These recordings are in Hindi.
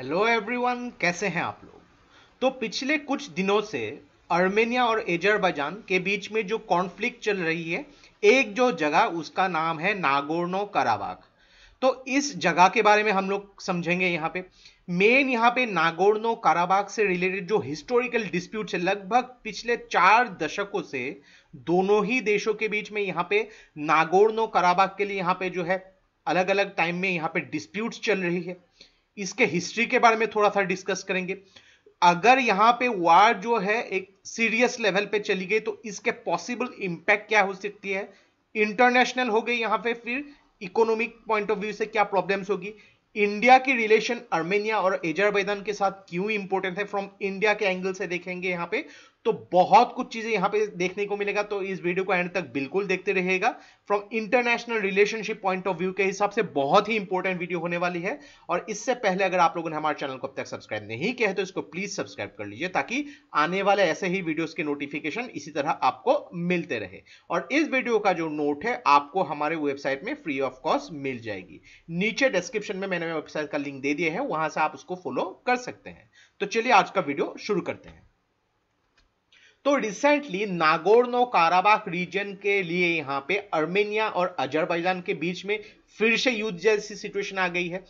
हेलो एवरीवन कैसे हैं आप लोग तो पिछले कुछ दिनों से अर्मेनिया और एजरबैजान के बीच में जो कॉन्फ्लिक्ट चल रही है एक जो जगह उसका नाम है नागोर्नो कराबाग तो इस जगह के बारे में हम लोग समझेंगे यहाँ पे मेन यहाँ पे नागोर्नो काराबाग से रिलेटेड जो हिस्टोरिकल डिस्प्यूट है लगभग पिछले चार दशकों से दोनों ही देशों के बीच में यहाँ पे नागोर्नो कराबाग के लिए यहाँ पे जो है अलग अलग टाइम में यहाँ पे डिस्प्यूट चल रही है इसके हिस्ट्री के बारे में थोड़ा सा डिस्कस करेंगे अगर यहाँ पे वार जो है एक सीरियस लेवल पे चली गई तो इसके पॉसिबल इम्पैक्ट क्या हो सकती है इंटरनेशनल हो गई यहाँ पे फिर इकोनॉमिक पॉइंट ऑफ व्यू से क्या प्रॉब्लम्स होगी इंडिया की रिलेशन अर्मेनिया और एजरबैदान के साथ क्यों इंपोर्टेंट है फ्रॉम इंडिया के एंगल से देखेंगे यहाँ पे तो बहुत कुछ चीजें यहां पे देखने को मिलेगा तो इस वीडियो को एंड तक बिल्कुल देखते रहेगा from international relationship point of view के हिसाब से बहुत ही इंपॉर्टेंट वीडियो होने वाली है और इससे पहले अगर आप लोगों ने हमारे चैनल को अब तक सब्सक्राइब नहीं किया है तो इसको प्लीज सब्सक्राइब कर लीजिए ताकि आने वाले ऐसे ही वीडियोज के नोटिफिकेशन इसी तरह आपको मिलते रहे और इस वीडियो का जो नोट है आपको हमारे वेबसाइट में फ्री ऑफ कॉस्ट मिल जाएगी नीचे डिस्क्रिप्शन में मैंने वेबसाइट का लिंक दे दिया है वहां से आप उसको फॉलो कर सकते हैं तो चलिए आज का वीडियो शुरू करते हैं तो रिसेंटली नागोर्नो काराबाख रीजन के लिए यहां पे अर्मेनिया और अजरबैजान के बीच में फिर से युद्ध जैसी सिचुएशन आ गई है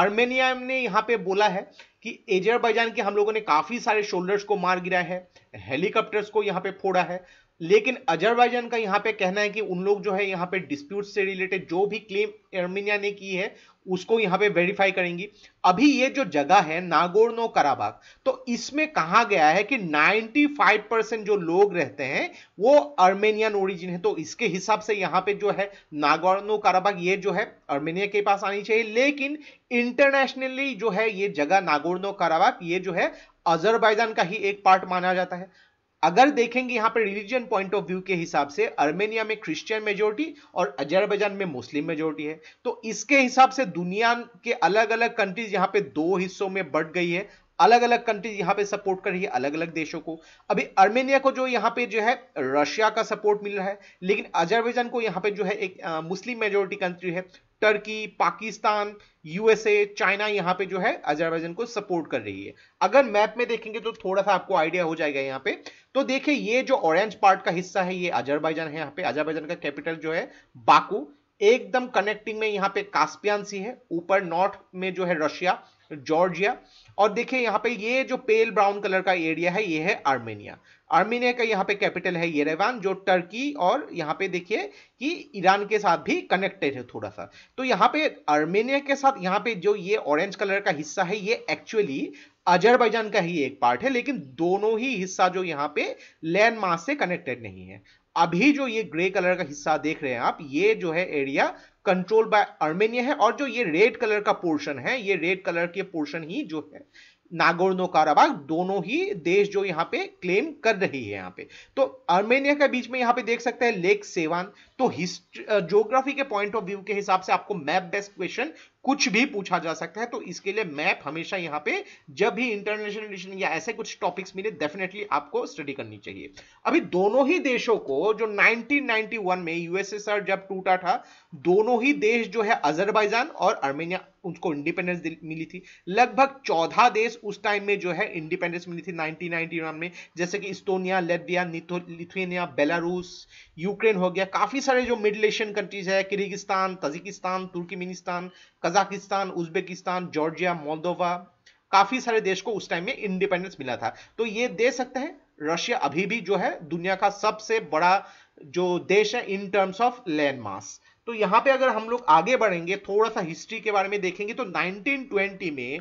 अर्मेनिया ने यहां पे बोला है कि अजरबैजान के हम लोगों ने काफी सारे शोल्डर्स को मार गिरा है हेलीकॉप्टर्स को यहां पे फोड़ा है लेकिन अजरबैजान का यहाँ पे कहना है कि उन लोग जो है यहाँ पे डिस्प्यूट से रिलेटेड जो भी क्लेम अर्मीनिया ने की है उसको यहाँ पे वेरीफाई करेंगी अभी ये जो जगह है नागोर्नो कराबाग तो इसमें कहा गया है कि 95 परसेंट जो लोग रहते हैं वो अर्मेनियन ओरिजिन है तो इसके हिसाब से यहाँ पे जो है नागोर्नो कराबाग ये जो है अर्मेनिया के पास आनी चाहिए लेकिन इंटरनेशनली जो है ये जगह नागोर्नो कराबाग ये जो है अजरबैजान का ही एक पार्ट माना जाता है अगर देखेंगे यहाँ पे रिलीजन पॉइंट ऑफ व्यू के हिसाब से अर्मेनिया में क्रिश्चियन मेजोरिटी और अजरबैजान में मुस्लिम मेजोरिटी है तो इसके हिसाब से दुनिया के अलग अलग कंट्रीज यहाँ पे दो हिस्सों में बढ़ गई है अलग अलग कंट्रीज यहाँ पे सपोर्ट कर रही है अलग अलग देशों को अभी अर्मेनिया को जो यहाँ पे जो है रशिया का सपोर्ट मिल रहा है लेकिन अजरबैजान को यहाँ पे जो है एक आ, मुस्लिम मेजोरिटी कंट्री है टर्की पाकिस्तान यूएसए चाइना यहाँ पे जो है अजरबैजान को सपोर्ट कर रही है अगर मैप में देखेंगे तो थोड़ा सा आपको आइडिया हो जाएगा यहाँ पे तो देखिए ये जो ऑरेंज पार्ट का हिस्सा है ये अजरबैजान है यहाँ पे अजरबैजान का कैपिटल जो है बाकू एकदम कनेक्टिंग में यहाँ पे कास्पियन सी है ऊपर नॉर्थ में जो है रशिया जॉर्जिया और देखिए यहाँ पे ये जो पेल ब्राउन कलर का एरिया है ये है आर्मेनिया आर्मेनिया का यहाँ पे कैपिटल है येरेवान जो टर्की और यहाँ पे देखिए कि ईरान के साथ भी कनेक्टेड है थोड़ा सा तो यहाँ पे आर्मेनिया के साथ यहाँ पे जो ये ऑरेंज कलर का हिस्सा है ये एक्चुअली अजरबैजान का ही एक पार्ट है लेकिन दोनों ही हिस्सा जो यहां पे लैंड मास से कनेक्टेड नहीं है अभी जो ये ग्रे कलर का हिस्सा देख रहे हैं आप ये जो है एरिया कंट्रोल बाय आर्मेनिया है और जो ये रेड कलर का पोर्शन है ये रेड कलर के पोर्शन ही जो है नागोर्नो काराबाग दोनों ही देश जो यहाँ पे क्लेम कर रही है यहाँ पे तो आर्मेनिया के बीच में यहाँ पे देख सकते हैं लेक सेवान तो जोग्राफी के पॉइंट ऑफ व्यू के हिसाब से आपको मैप बेस्ट क्वेश्चन कुछ भी पूछा जा सकता है तो इसके लिए मैप हमेशा यहाँ पे जब भी इंटरनेशनल रिलेशन या ऐसे कुछ टॉपिक्स मिले डेफिनेटली आपको स्टडी करनी चाहिए अभी दोनों ही देशों को जो 1991 में यूएसएसआर जब टूटा था दोनों ही देश जो है अजरबैजान और आर्मेनिया उनको इंडिपेंडेंस मिली थी लगभग चौदह देश उस टाइम में जो है इंडिपेंडेंस मिली थी नाइनटीन में जैसे कि Estonia Latvia Lithuania Belarus Ukraine हो गया काफी सारे जो मिडल एशियन कंट्रीज है Kyrgyzstan Tajikistan Turkmenistan Kazakhstan Uzbekistan Georgia Moldova काफी सारे देश को उस टाइम में इंडिपेंडेंस मिला था तो ये दे सकते हैं रशिया अभी भी जो है दुनिया का सबसे बड़ा जो देश है in terms of land mass तो यहाँ पे अगर हम लोग आगे बढ़ेंगे थोड़ा सा हिस्ट्री के बारे में देखेंगे तो 1920 में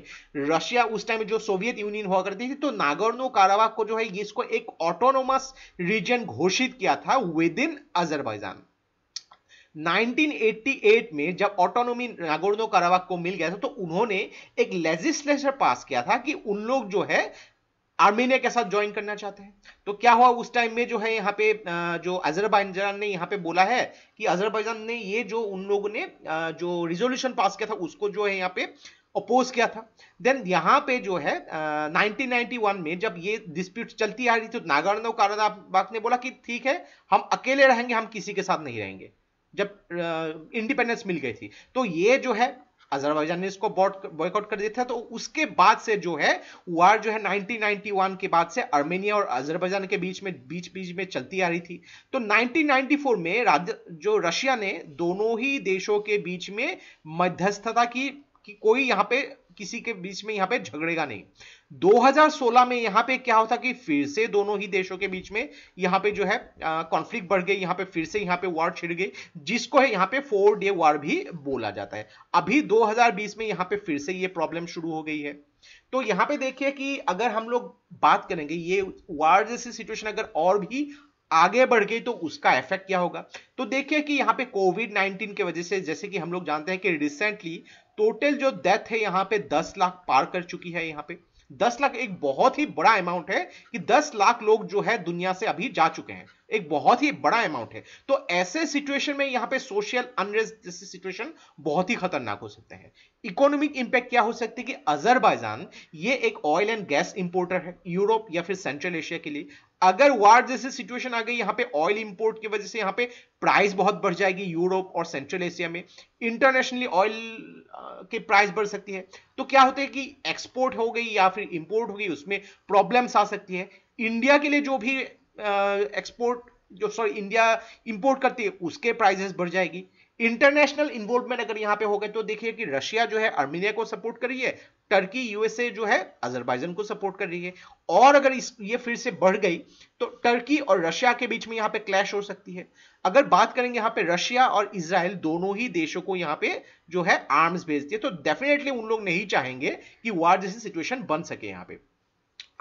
रशिया उस टाइम जो सोवियत यूनियन हुआ करती थी तो नागोर्नो कारावाक को जो है इसको एक ऑटोनोमस रीजन घोषित किया था विद इन अजरबैजान 1988 में जब ऑटोनोमी नागोर्नो कारावाक को मिल गया था तो उन्होंने एक लेजिस्लेचर पास किया था कि उन लोग जो है आर्मेनिया के साथ ज्वाइन करना चाहते हैं तो क्या हुआ उस टाइम में जो है यहाँ पे जो अजरबैजान ने यहाँ पे बोला है कि अजरबैजान ने ये जो उन लोगों ने जो रिजोल्यूशन पास किया था उसको जो है यहाँ पे अपोज किया था देन यहाँ पे जो है आ, 1991 में जब ये डिस्प्यूट चलती आ रही थी तो नागार्नो काराबाग ने बोला कि ठीक है हम अकेले रहेंगे हम किसी के साथ नहीं रहेंगे जब इंडिपेंडेंस मिल गई थी तो ये जो है अजरबैजान ने इसको बॉयकॉट कर दिया था तो उसके बाद से जो है वार जो है 1991 के बाद से आर्मेनिया और अजरबैजान के बीच में बीच बीच में चलती आ रही थी तो 1994 में जो रशिया ने दोनों ही देशों के बीच में मध्यस्थता की कि कोई यहां पे किसी के बीच में यहां पे झगड़ेगा नहीं 2016 में यहां पे क्या होता कि फिर से दोनों ही देशों के बीच में यहां पे जो है कॉन्फ्लिक्ट बढ़ गई यहां पे फिर से यहां पे वार छिड़ गई जिसको है यहां पे फोर डे वार भी बोला जाता है अभी 2020 में यहां पे फिर से ये प्रॉब्लम शुरू हो गई है तो यहां पे देखिए कि अगर हम लोग बात करेंगे ये वार जैसी सिचुएशन अगर और भी आगे बढ़ गई तो उसका इफेक्ट क्या होगा तो देखिए कि यहाँ पे कोविड 19 के वजह से जैसे कि हम लोग जानते हैं कि रिसेंटली टोटल जो डेथ है यहां पे 10 लाख पार कर चुकी है यहां पे 10 लाख एक बहुत ही बड़ा अमाउंट है कि 10 लाख लोग जो है दुनिया से अभी जा चुके हैं एक बहुत ही बड़ा अमाउंट है तो ऐसे सिचुएशन में यहाँ पे सोशल जैसी सिचुएशन बहुत ही खतरनाक हो सकते हैं इकोनॉमिक इंपैक्ट क्या हो सकती है कि अजरबैजान ये एक ऑयल एंड गैस इंपोर्टर है यूरोप या फिर सेंट्रल एशिया के लिए अगर वार जैसे सिचुएशन आ गई यहां पे ऑयल इंपोर्ट की वजह से यहाँ पे प्राइस बहुत बढ़ जाएगी यूरोप और सेंट्रल एशिया में इंटरनेशनली ऑयल की प्राइस बढ़ सकती है तो क्या होता है कि एक्सपोर्ट हो गई या फिर इंपोर्ट हो गई उसमें प्रॉब्लम्स आ सकती है इंडिया के लिए जो भी एक्सपोर्ट जो सॉरी इंडिया इंपोर्ट करती है उसके प्राइजेस बढ़ जाएगी इंटरनेशनल इन्वॉल्वमेंट अगर यहां पे हो गए तो देखिए कि रशिया जो है आर्मीनिया को सपोर्ट कर रही है टर्की यूएसए जो है अजरबैजान को सपोर्ट कर रही है और अगर इस ये फिर से बढ़ गई तो टर्की और रशिया के बीच में यहां पे क्लैश हो सकती है अगर बात करेंगे यहां पे रशिया और इसराइल दोनों ही देशों को यहां पे जो है आर्म्स भेजती है तो डेफिनेटली उन लोग नहीं चाहेंगे कि वार जैसी सिचुएशन बन सके यहां पर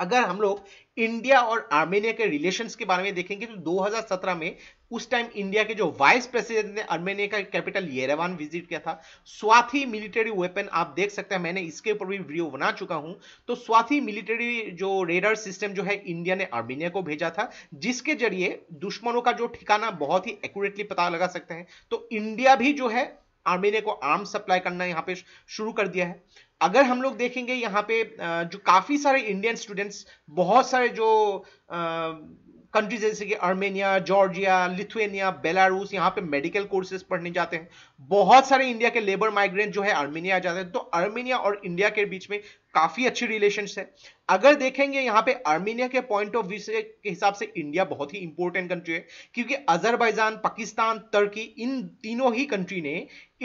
अगर हम लोग इंडिया और आर्मेनिया के रिलेशंस के बारे में देखेंगे तो 2017 में उस टाइम इंडिया के जो वाइस प्रेसिडेंट ने आर्मेनिया का कैपिटल येरेवान विजिट किया था स्वाथी मिलिट्री वेपन आप देख सकते हैं मैंने इसके ऊपर भी वीडियो बना चुका हूं तो स्वाथी मिलिट्री जो रेडर सिस्टम जो है इंडिया ने आर्मेनिया को भेजा था जिसके जरिए दुश्मनों का जो ठिकाना बहुत ही एक्यूरेटली पता लगा सकते हैं तो इंडिया भी जो है आर्मेनिया को आर्म सप्लाई करना यहाँ पे शुरू कर दिया है अगर हम लोग देखेंगे यहाँ पे जो काफ़ी सारे इंडियन स्टूडेंट्स बहुत सारे जो कंट्रीज जैसे कि आर्मेनिया जॉर्जिया लिथुएनिया बेलारूस यहाँ पे मेडिकल कोर्सेज पढ़ने जाते हैं बहुत सारे इंडिया के लेबर माइग्रेंट जो है आर्मेनिया जाते हैं तो आर्मेनिया और इंडिया के बीच में काफ़ी अच्छी रिलेशन है अगर देखेंगे यहां पे आर्मेनिया के पॉइंट ऑफ व्यू के हिसाब से इंडिया बहुत ही इंपॉर्टेंट कंट्री है क्योंकि अजरबैजान पाकिस्तान तुर्की इन तीनों ही कंट्री ने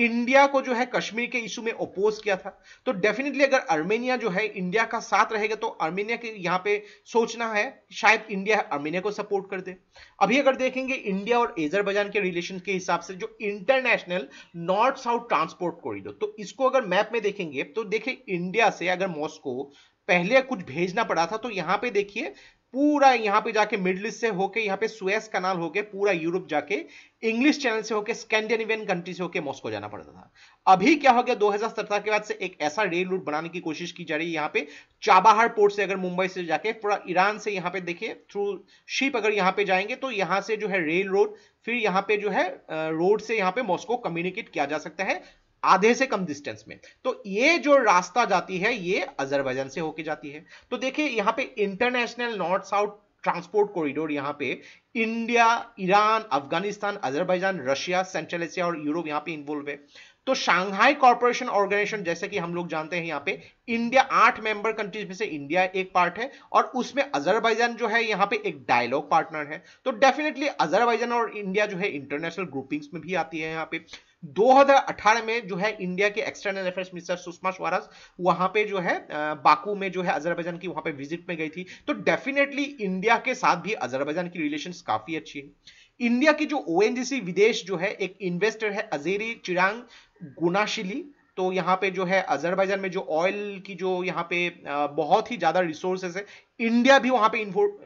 इंडिया को जो है कश्मीर के इशू में ओपोज किया था तो डेफिनेटली अगर आर्मेनिया जो है इंडिया का साथ रहेगा तो आर्मेनिया के यहां पे सोचना है शायद इंडिया आर्मेनिया को सपोर्ट कर दे अभी अगर देखेंगे इंडिया और एजरबैजान के रिलेशन के हिसाब से जो international north south transport corridor तो इसको अगर मैप में देखेंगे तो देखिए इंडिया से अगर मॉस्को पहले कुछ भेजना पड़ा था तो यहाँ पे देखिए पूरा यहाँ पे जाके मिडल ईस्ट से होके यहाँ पे सुएस कनाल होके पूरा यूरोप जाके इंग्लिश चैनल से होके स्कैंडिनेवियन कंट्री से होके मॉस्को जाना पड़ता था अभी क्या हो गया दो के बाद से एक ऐसा रेल रूट बनाने की कोशिश की जा रही है यहाँ पे चाबाहार पोर्ट से अगर मुंबई से जाके पूरा ईरान से यहाँ पे देखिए थ्रू शिप अगर यहाँ पे जाएंगे तो यहाँ से जो है रेल रोड फिर यहाँ पे जो है रोड से यहाँ पे मॉस्को कम्युनिकेट किया जा सकता है आधे से कम डिस्टेंस में तो ये जो रास्ता जाती है ये अजरबैजान से होके जाती है तो देखिए यहां पे international north south transport corridor यहां पे India Iran Afghanistan Azerbaijan Russia central Asia और यूरोप यहां पे इन्वॉल्व है तो शांघाई कॉर्पोरेशन ऑर्गेनाइजेशन जैसे कि हम लोग जानते हैं यहां पे इंडिया आठ मेंबर कंट्रीज में से इंडिया एक पार्ट है और उसमें अजरबैजान जो है यहां पे एक डायलॉग पार्टनर है तो डेफिनेटली अजरबैजान और इंडिया जो है इंटरनेशनल ग्रुपिंग्स में भी आती है यहां पे 2018 में जो है इंडिया के external affairs minister Sushma Swaraj वहां पे जो है बाकू में जो है अजरबैजान की वहां पे विजिट में गई थी तो डेफिनेटली इंडिया के साथ भी अजरबैजान की रिलेशन काफी अच्छी है इंडिया की जो ओ विदेश जो है एक इन्वेस्टर है अजेरी चिरांग गुनाशिली तो यहाँ पे जो है अजरबैजान में जो ऑयल की जो यहाँ पे बहुत ही ज़्यादा रिसोर्सेस है इंडिया भी वहां पे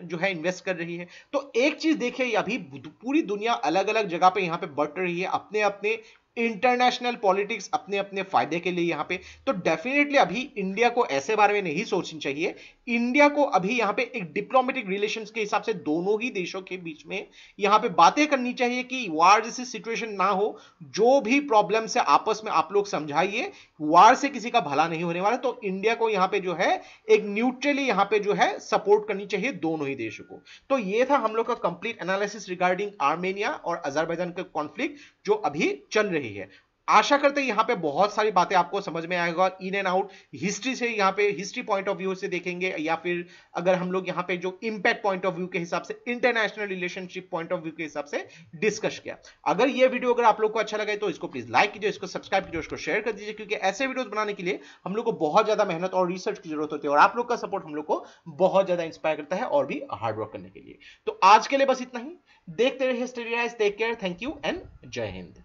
जो है इन्वेस्ट कर रही है तो एक चीज़ देखिए अभी पूरी दुनिया अलग अलग जगह पे यहाँ पे बढ़ रही है अपने अपने इंटरनेशनल पॉलिटिक्स अपने अपने फायदे के लिए यहां पे तो डेफिनेटली अभी इंडिया को ऐसे बारे में नहीं सोचनी चाहिए इंडिया को अभी यहां पे एक डिप्लोमेटिक रिलेशन के हिसाब से दोनों ही देशों के बीच में यहां पे बातें करनी चाहिए कि वार जैसी सिचुएशन ना हो जो भी प्रॉब्लम से आपस में आप लोग समझाइए वार से किसी का भला नहीं होने वाला तो इंडिया को यहां पर जो है एक न्यूट्रली यहां पर जो है सपोर्ट करनी चाहिए दोनों ही देशों को तो यह था हम लोग का कंप्लीट एनालिसिस रिगार्डिंग आर्मेनिया और अजरबैजान का कॉन्फ्लिक्ट जो अभी चल रही रही है आशा करते हैं यहाँ पे बहुत सारी बातें आपको समझ में आएगा इन एंड आउट हिस्ट्री से यहाँ पे हिस्ट्री पॉइंट ऑफ व्यू से देखेंगे या फिर अगर हम लोग यहाँ पे जो इंपैक्ट पॉइंट ऑफ व्यू के हिसाब से international relationship point of view के हिसाब से डिस्कस किया अगर ये वीडियो अगर आप लोग को अच्छा लगे तो इसको प्लीज लाइक कीजिए इसको सब्सक्राइब कीजिए उसको शेयर कर दीजिए क्योंकि ऐसे वीडियोज बनाने के लिए हम लोग को बहुत ज्यादा मेहनत और रिसर्च की जरूरत होती है और आप लोग का सपोर्ट हम लोग को बहुत ज्यादा इंस्पायर करता है और भी हार्डवर्क करने के लिए तो आज के लिए बस इतना ही देखते रहे थैंक यू एंड जय हिंद